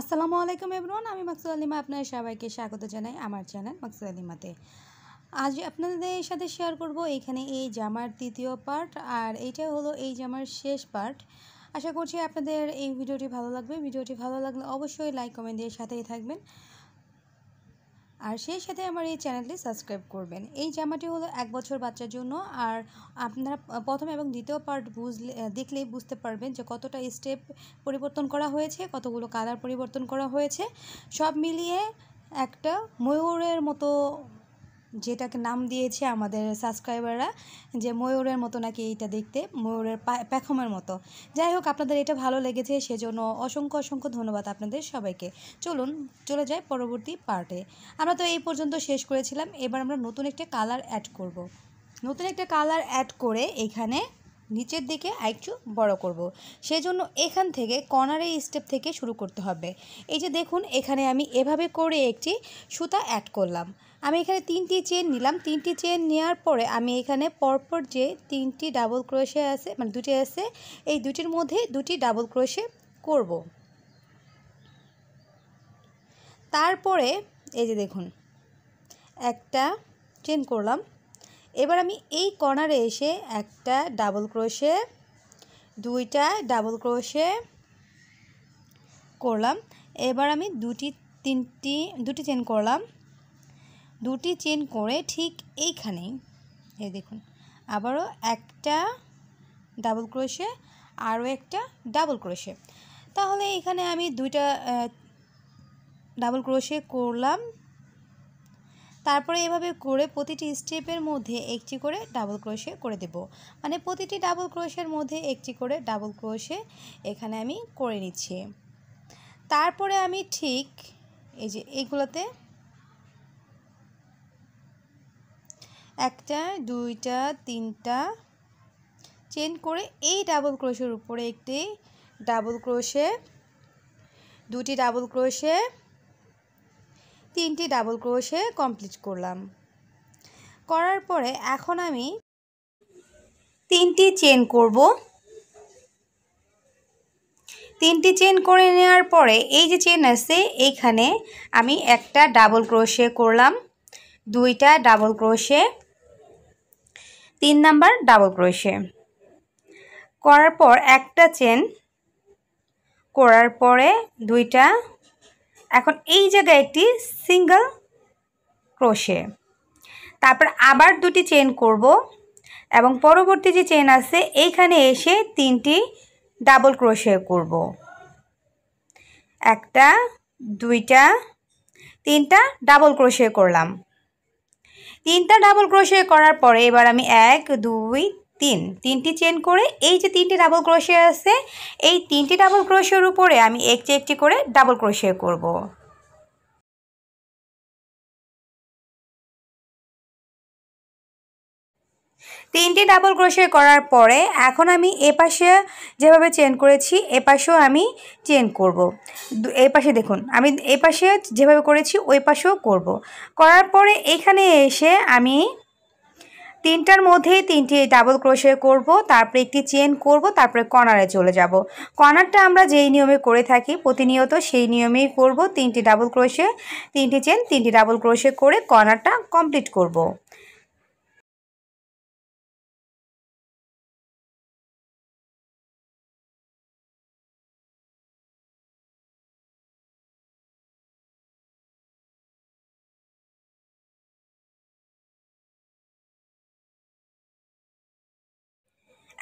আসসালামু আলাইকুম এভরুন আমি মাকসুদ আলিমা আপনাদের সবাইকে স্বাগত জানাই আমার চ্যানেল মাকসুদ আলিমাতে আজ আপনাদের সাথে শেয়ার করব এখানে এই জামার তৃতীয় পার্ট আর এইটা হলো এই জামার শেষ পার্ট আশা করছি আপনাদের এই ভিডিওটি ভালো লাগবে ভিডিওটি ভালো লাগলে অবশ্যই লাইক কমেন্ট দিয়ে সাথেই থাকবেন আর সেই সাথে আমার এই চ্যানেলটি সাবস্ক্রাইব করবেন এই জামাটি হলো এক বছর বাচ্চার জন্য আর আপনারা প্রথম এবং দ্বিতীয় পার্ট বুঝলে দেখলেই বুঝতে পারবেন যে কতটা স্টেপ পরিবর্তন করা হয়েছে কতগুলো কালার পরিবর্তন করা হয়েছে সব মিলিয়ে একটা ময়ূরের মতো যেটাকে নাম দিয়েছে আমাদের সাবস্ক্রাইবাররা যে ময়ূরের মতো নাকি এইটা দেখতে ময়ূরের প্যাখমের মতো যাই হোক আপনাদের এটা ভালো লেগেছে সেজন্য অসংখ্য অসংখ্য ধন্যবাদ আপনাদের সবাইকে চলুন চলে যাই পরবর্তী পার্টে আমরা তো এই পর্যন্ত শেষ করেছিলাম এবার আমরা নতুন একটা কালার অ্যাড করব। নতুন একটা কালার অ্যাড করে এখানে নিচের দিকে একটু বড় করব। সেই জন্য এখান থেকে কর্নারে স্টেপ থেকে শুরু করতে হবে এই যে দেখুন এখানে আমি এভাবে করে একটি সুতা অ্যাড করলাম আমি এখানে তিনটি চেন নিলাম তিনটি চেন নেওয়ার পরে আমি এখানে পরপর যে তিনটি ডাবল ক্রোশে আছে মানে দুটি আছে এই দুটির মধ্যে দুটি ডাবল ক্রোশে করব তারপরে এই যে দেখুন একটা চেন করলাম এবার আমি এই কর্নারে এসে একটা ডাবল ক্রোশে দুইটা ডাবল ক্রোশে করলাম এবার আমি দুটি তিনটি দুটি চেন করলাম দুটি চেন করে ঠিক এইখানেই এই দেখুন আবারও একটা ডাবল ক্রোশে আরও একটা ডাবল ক্রোশে তাহলে এখানে আমি দুইটা ডাবল ক্রোশে করলাম তারপরে এভাবে করে প্রতিটি স্টেপের মধ্যে একটি করে ডাবল ক্রোশে করে দেব মানে প্রতিটি ডাবল ক্রোশের মধ্যে একটি করে ডাবল ক্রোশে এখানে আমি করে নিচ্ছি তারপরে আমি ঠিক এই যে এইগুলোতে একটা দুইটা তিনটা চেন করে এই ডাবল ক্রোশের উপরে একটি ডাবল ক্রোশে দুটি ডাবল ক্রোশে তিনটি ডাবল ক্রোশে কমপ্লিট করলাম করার পরে এখন আমি তিনটি চেন করব তিনটি চেন করে নেওয়ার পরে এই যে চেন আছে এইখানে আমি একটা ডাবল ক্রোশে করলাম দুইটা ডাবল ক্রোশে তিন নাম্বার ডাবল ক্রোশে করার পর একটা চেন করার পরে দুইটা এখন এই জায়গায় একটি সিঙ্গেল ক্রোশে তারপর আবার দুটি চেন করব এবং পরবর্তী যে চেন আছে এইখানে এসে তিনটি ডাবল ক্রোশে করব একটা দুইটা তিনটা ডাবল ক্রোশে করলাম তিনটা ডাবল ক্রোশিয়া করার পরে এবার আমি এক দুই তিন তিনটি চেন করে এই যে তিনটি ডাবল ক্রোশিয়া আছে এই তিনটি ডাবল ক্রোশিয়ার উপরে আমি একটি একটি করে ডাবল ক্রোশিয়া করব। তিনটি ডাবল ক্রোশে করার পরে এখন আমি এপাশে যেভাবে চেন করেছি এপাশেও আমি চেন করব। এপাশে দেখুন আমি এপাশে যেভাবে করেছি ওই পাশেও করব। করার পরে এখানে এসে আমি তিনটার মধ্যেই তিনটি ডাবল ক্রোশে করব তারপরে একটি চেন করব তারপরে কর্নারে চলে যাব কর্নারটা আমরা যেই নিয়মে করে থাকি প্রতিনিয়ত সেই নিয়মেই করব তিনটি ডাবল ক্রোশে তিনটি চেন তিনটি ডাবল ক্রোশে করে কর্নারটা কমপ্লিট করব।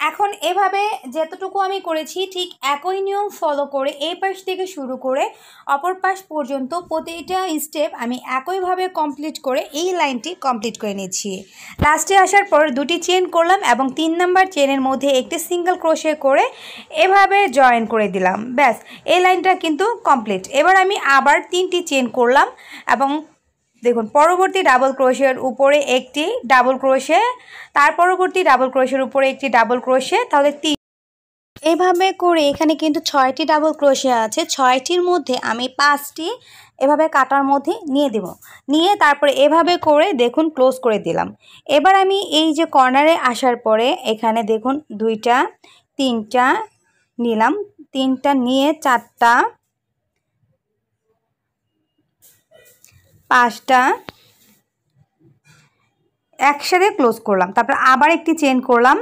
এখন এভাবে যতটুকু আমি করেছি ঠিক একই নিয়ম ফলো করে এই পাশ থেকে শুরু করে অপর পাশ পর্যন্ত প্রতিটা স্টেপ আমি একইভাবে কমপ্লিট করে এই লাইনটি কমপ্লিট করে নিচ্ছি লাস্টে আসার পর দুটি চেন করলাম এবং তিন নাম্বার চেনের মধ্যে একটি সিঙ্গেল ক্রোশে করে এভাবে জয়েন করে দিলাম ব্যাস এই লাইনটা কিন্তু কমপ্লিট এবার আমি আবার তিনটি চেন করলাম এবং দেখুন পরবর্তী ডাবল ক্রোশের উপরে একটি ডাবল ক্রোশে তার পরবর্তী ডাবল ক্রোশের উপরে একটি ডাবল ক্রোশে তাহলে তিন এভাবে করে এখানে কিন্তু ছয়টি ডাবল ক্রোশে আছে ছয়টির মধ্যে আমি পাঁচটি এভাবে কাটার মধ্যে নিয়ে দেব নিয়ে তারপরে এভাবে করে দেখুন ক্লোজ করে দিলাম এবার আমি এই যে কর্নারে আসার পরে এখানে দেখুন দুইটা তিনটা নিলাম তিনটা নিয়ে চারটা পাঁচটা একসাথে ক্লোজ করলাম তারপর আবার একটি চেন করলাম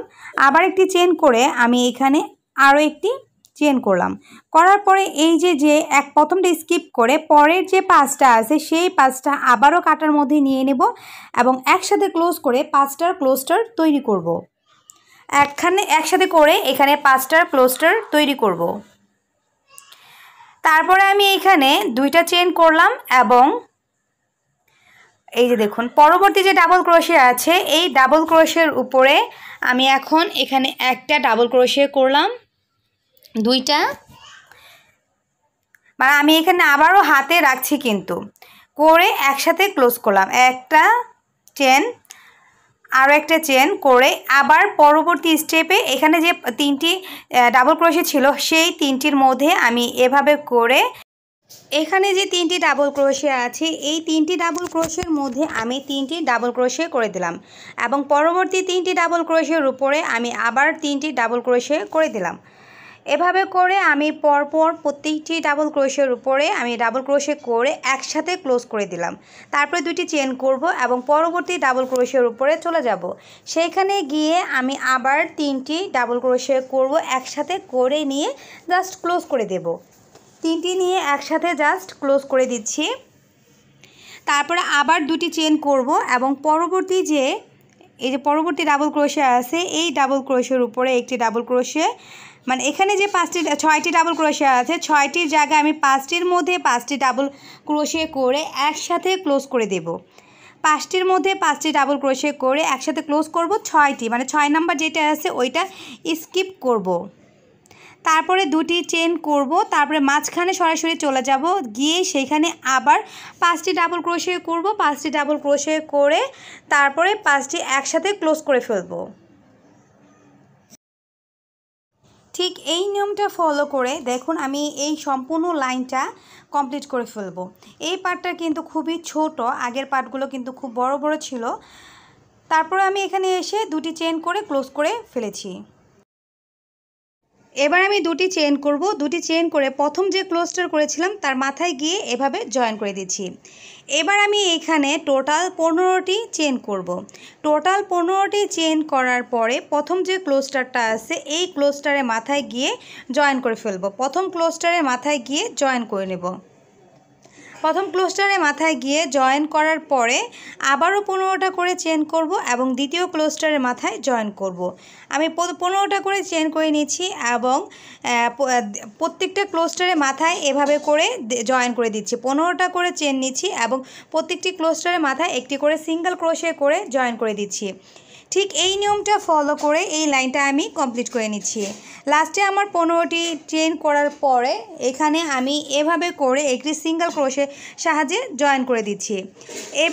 আবার একটি চেন করে আমি এখানে আরও একটি চেন করলাম করার পরে এই যে যে এক প্রথমটা স্কিপ করে পরের যে পাঁচটা আছে সেই পাঁচটা আবারও কাটার মধ্যে নিয়ে নেব এবং একসাথে ক্লোজ করে পাঁচটার ক্লোস্টার তৈরি করব। একখানে একসাথে করে এখানে পাঁচটার ক্লোস্টার তৈরি করব। তারপরে আমি এখানে দুইটা চেন করলাম এবং এই যে দেখুন পরবর্তী যে ডাবল ক্রোশিয়া আছে এই ডাবল ক্রোশের উপরে আমি এখন এখানে একটা ডাবল ক্রোশিয়া করলাম দুইটা মানে আমি এখানে আবারও হাতে রাখছি কিন্তু করে একসাথে ক্লোজ করলাম একটা চেন আরও একটা চেন করে আবার পরবর্তী স্টেপে এখানে যে তিনটি ডাবল ক্রোশে ছিল সেই তিনটির মধ্যে আমি এভাবে করে এখানে যে তিনটি ডাবল ক্রোশে আছে এই তিনটি ডাবল ক্রোশের মধ্যে আমি তিনটি ডাবল ক্রোশে করে দিলাম এবং পরবর্তী তিনটি ডাবল ক্রোশের উপরে আমি আবার তিনটি ডাবল ক্রোশে করে দিলাম এভাবে করে আমি পরপর প্রত্যেকটি ডাবল ক্রোশের উপরে আমি ডাবল ক্রোশে করে একসাথে ক্লোজ করে দিলাম তারপরে দুটি চেন করব এবং পরবর্তী ডাবল ক্রোশের উপরে চলে যাব সেইখানে গিয়ে আমি আবার তিনটি ডাবল ক্রোশে করব একসাথে করে নিয়ে জাস্ট ক্লোজ করে দেবো তিনটি নিয়ে একসাথে জাস্ট ক্লোজ করে দিচ্ছি তারপরে আবার দুটি চেন করব এবং পরবর্তী যে এই যে পরবর্তী ডাবল ক্রোশে আছে এই ডাবল ক্রোশের উপরে একটি ডাবল ক্রোশে মানে এখানে যে পাঁচটি ছয়টি ডাবল ক্রোশে আছে ছয়টির জায়গায় আমি পাঁচটির মধ্যে পাঁচটি ডাবল ক্রোশে করে একসাথে ক্লোজ করে দেব পাঁচটির মধ্যে পাঁচটি ডাবল ক্রোশে করে একসাথে ক্লোজ করব ছয়টি মানে ছয় নাম্বার যেটা আছে ওইটা স্কিপ করব তারপরে দুটি চেন করব তারপরে মাঝখানে সরাসরি চলে যাব গিয়ে সেইখানে আবার পাঁচটি ডাবল ক্রোশে করব পাঁচটি ডাবল ক্রোশে করে তারপরে পাঁচটি একসাথে ক্লোজ করে ফেলবো ঠিক এই নিয়মটা ফলো করে দেখুন আমি এই সম্পূর্ণ লাইনটা কমপ্লিট করে ফেলবো এই পার্টটা কিন্তু খুবই ছোট আগের পার্টগুলো কিন্তু খুব বড় বড় ছিল তারপরে আমি এখানে এসে দুটি চেন করে ক্লোজ করে ফেলেছি এবার আমি দুটি চেন করব দুটি চেন করে প্রথম যে ক্লোজটার করেছিলাম তার মাথায় গিয়ে এভাবে জয়েন করে দিচ্ছি এবার আমি এখানে টোটাল পনেরোটি চেন করব। টোটাল পনেরোটি চেন করার পরে প্রথম যে ক্লোস্টারটা আছে এই ক্লোস্টারের মাথায় গিয়ে জয়েন করে ফেলবো প্রথম ক্লোস্টারের মাথায় গিয়ে জয়েন করে নেব প্রথম ক্লোজটারে মাথায় গিয়ে জয়েন করার পরে আবারও পনেরোটা করে চেন করব এবং দ্বিতীয় ক্লোজটারের মাথায় জয়েন করব। আমি পনেরোটা করে চেন করে নিয়েছি এবং প্রত্যেকটা ক্লোজটারে মাথায় এভাবে করে জয়েন করে দিচ্ছি পনেরোটা করে চেন নিচ্ছি এবং প্রত্যেকটি ক্লোজটারের মাথায় একটি করে সিঙ্গেল ক্রোশে করে জয়েন করে দিচ্ছি ঠিক এই নিয়মটা ফলো করে এই লাইনটা আমি কমপ্লিট করে নিচ্ছি লাস্টে আমার পনেরোটি চেন করার পরে এখানে আমি এভাবে করে একটি সিঙ্গেল ক্রোশের সাহায্যে জয়েন করে দিচ্ছি এ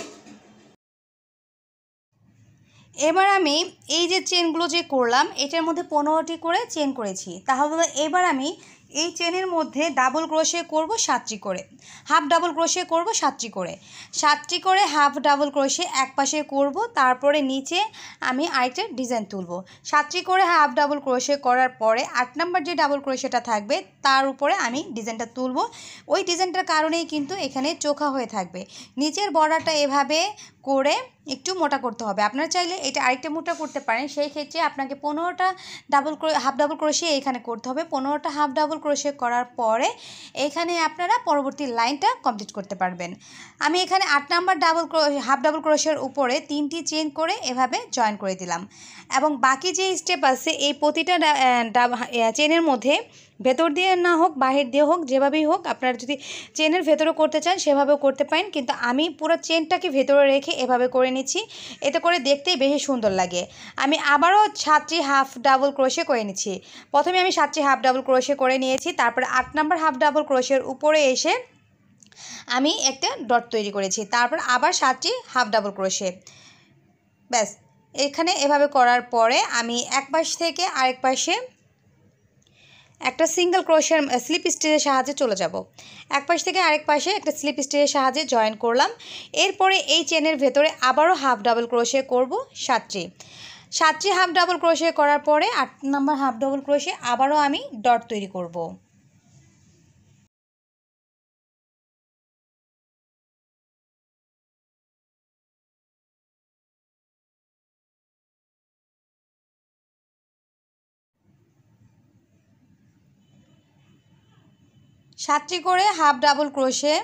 এবার আমি এই যে চেনগুলো যে করলাম এটার মধ্যে পনেরোটি করে চেন করেছি তাহলে এবার আমি এই চেনের মধ্যে ডাবল ক্রোশে করব সাতটি করে হাফ ডাবল ক্রোশে করব সাতটি করে সাতটি করে হাফ ডাবল ক্রোশে এক পাশে করবো তারপরে নিচে আমি আরেকটা ডিজাইন তুলব সাতটি করে হাফ ডাবল ক্রোশে করার পরে আট নাম্বার যে ডাবল ক্রোশেটা থাকবে তার উপরে আমি ডিজাইনটা তুলব ওই ডিজাইনটার কারণেই কিন্তু এখানে চোখা হয়ে থাকবে নিচের বর্ডারটা এভাবে করে একটু মোটা করতে হবে আপনারা চাইলে এটা আরেকটা মোটা করতে পারেন সেই ক্ষেত্রে আপনাকে পনেরোটা ডাবল হাফ ডাবল ক্রোশে এখানে করতে হবে পনেরোটা হাফ ডাবল ক্রোশে করার পরে এখানে আপনারা পরবর্তী লাইনটা কমপ্লিট করতে পারবেন আমি এখানে আট নাম্বার ডাবল হাফ ডাবল ক্রোশের উপরে তিনটি চেন করে এভাবে জয়েন করে দিলাম এবং বাকি যে স্টেপ আছে এই প্রতিটা চেনের মধ্যে ভেতর দিয়ে না হোক বাহির দিয়ে হোক যেভাবেই হোক আপনারা যদি চেনের ভেতরেও করতে চান সেভাবেও করতে পারেন কিন্তু আমি পুরো চেনটাকে ভেতরে রেখে এভাবে করে নিচ্ছি এতে করে দেখতেই বেশি সুন্দর লাগে আমি আবারও সাতটি হাফ ডাবল ক্রোশে করে নিচ্ছি প্রথমে আমি সাতটি হাফ ডাবল ক্রোশে করে নিয়েছি তারপরে আট নাম্বার হাফ ডাবল ক্রোশের উপরে এসে আমি একটা ডট তৈরি করেছি তারপর আবার সাতটি হাফ ডাবল ক্রোশে ব্যাস এখানে এভাবে করার পরে আমি এক পাশ থেকে আরেক পাশে একটা সিঙ্গেল ক্রোশের স্লিপ স্টিচের সাহায্যে চলে যাব এক পাশ থেকে আরেক পাশে একটা স্লিপ স্টিচের সাহায্যে জয়েন করলাম এরপরে এই চেনের ভেতরে আবারও হাফ ডাবল ক্রোশে করব সাতটি সাতটি হাফ ডাবল ক্রোশে করার পরে আট নম্বর হাফ ডাবল ক্রোশে আবারও আমি ডট তৈরি করব। সাতটি করে হাফ ডাবল ক্রোশে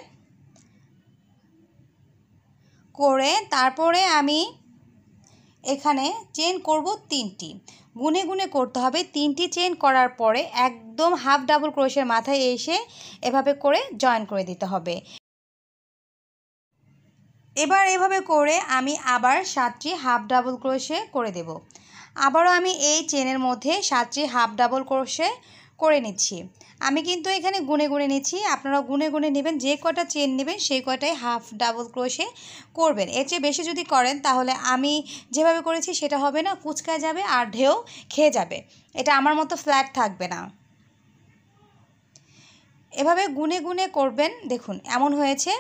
করে তারপরে আমি এখানে চেন করব তিনটি গুনে গুনে করতে হবে তিনটি চেন করার পরে একদম হাফ ডাবল ক্রোশের মাথায় এসে এভাবে করে জয়েন করে দিতে হবে এবার এভাবে করে আমি আবার সাতটি হাফ ডাবল ক্রোশে করে দেব আবারও আমি এই চেনের মধ্যে সাতটি হাফ ডাবল ক্রোশে করে নিচ্ছি আমি কিন্তু এখানে গুনে গুনে নিচ্ছি আপনারা গুনে গুনে নেবেন যে কটা চেন নেবেন সেই কটাই হাফ ডাবল ক্রোশে করবেন এর চেয়ে বেশি যদি করেন তাহলে আমি যেভাবে করেছি সেটা হবে না কুচকা যাবে আর ঢেউ খেয়ে যাবে এটা আমার মতো ফ্ল্যাট থাকবে না এভাবে গুনে গুনে করবেন দেখুন এমন হয়েছে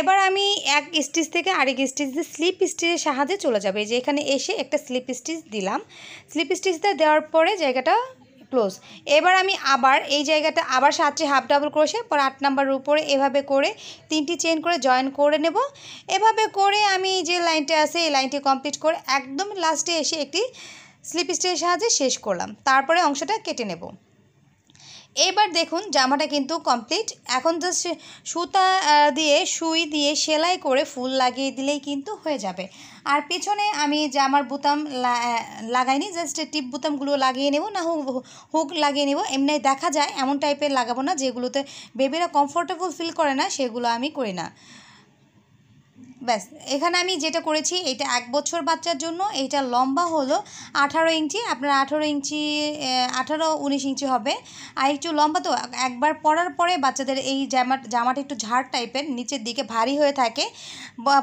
এবার আমি এক স্টিচ থেকে আরেক স্টিচ দিয়ে স্লিপ স্টিচের সাহায্যে চলে যাবে যে এখানে এসে একটা স্লিপ স্টিচ দিলাম স্লিপ স্টিচটা দেওয়ার পরে জায়গাটা ক্লোজ এবার আমি আবার এই জায়গাটা আবার সাতটি হাফ ডাবল ক্রোশে পর আট নাম্বারের উপরে এভাবে করে তিনটি চেন করে জয়েন করে নেব এভাবে করে আমি যে লাইনটা আছে এই লাইনটি কমপ্লিট করে একদম লাস্টে এসে একটি স্লিপ স্টিচের সাহায্যে শেষ করলাম তারপরে অংশটা কেটে নেব এবার দেখুন জামাটা কিন্তু কমপ্লিট এখন জাস্ট সুতা দিয়ে সুই দিয়ে সেলাই করে ফুল লাগিয়ে দিলেই কিন্তু হয়ে যাবে আর পেছনে আমি জামার বুতাম লাগাইনি জাস্ট টিপ বুতামগুলো লাগিয়ে নেব না হুক লাগিয়ে নেব এমনি দেখা যায় এমন টাইপের লাগাবো না যেগুলোতে বেবিরা কমফোর্টেবল ফিল করে না সেগুলো আমি করি না ব্যাস এখানে আমি যেটা করেছি এটা এক বছর বাচ্চার জন্য এইটা লম্বা হলো আঠারো ইঞ্চি আপনার আঠারো ইঞ্চি আঠারো উনিশ ইঞ্চি হবে আর একটু লম্বা তো একবার পরার পরে বাচ্চাদের এই জামা জামাটা একটু ঝাড় টাইপের নিচের দিকে ভারী হয়ে থাকে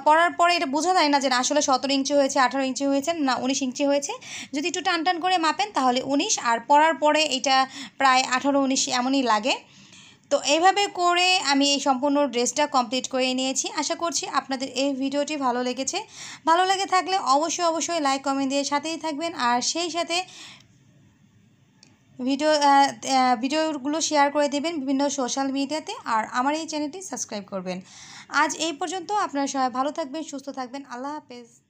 পরার পরে এটা বোঝা যায় না যে আসলে সতেরো ইঞ্চি হয়েছে আঠারো ইঞ্চি হয়েছে না উনিশ ইঞ্চি হয়েছে যদি একটু টান টান করে মাপেন তাহলে উনিশ আর পরার পরে এটা প্রায় আঠারো উনিশ এমনই লাগে তো এইভাবে করে আমি এই সম্পূর্ণ ড্রেসটা কমপ্লিট করে নিয়েছি আশা করছি আপনাদের এই ভিডিওটি ভালো লেগেছে ভালো লেগে থাকলে অবশ্যই অবশ্যই লাইক কমেন্ট দিয়ে সাথেই থাকবেন আর সেই সাথে ভিডিও ভিডিওগুলো শেয়ার করে দেবেন বিভিন্ন সোশ্যাল মিডিয়াতে আর আমার এই চ্যানেলটি সাবস্ক্রাইব করবেন আজ এই পর্যন্ত আপনারা সবাই ভালো থাকবেন সুস্থ থাকবেন আল্লাহ হাফেজ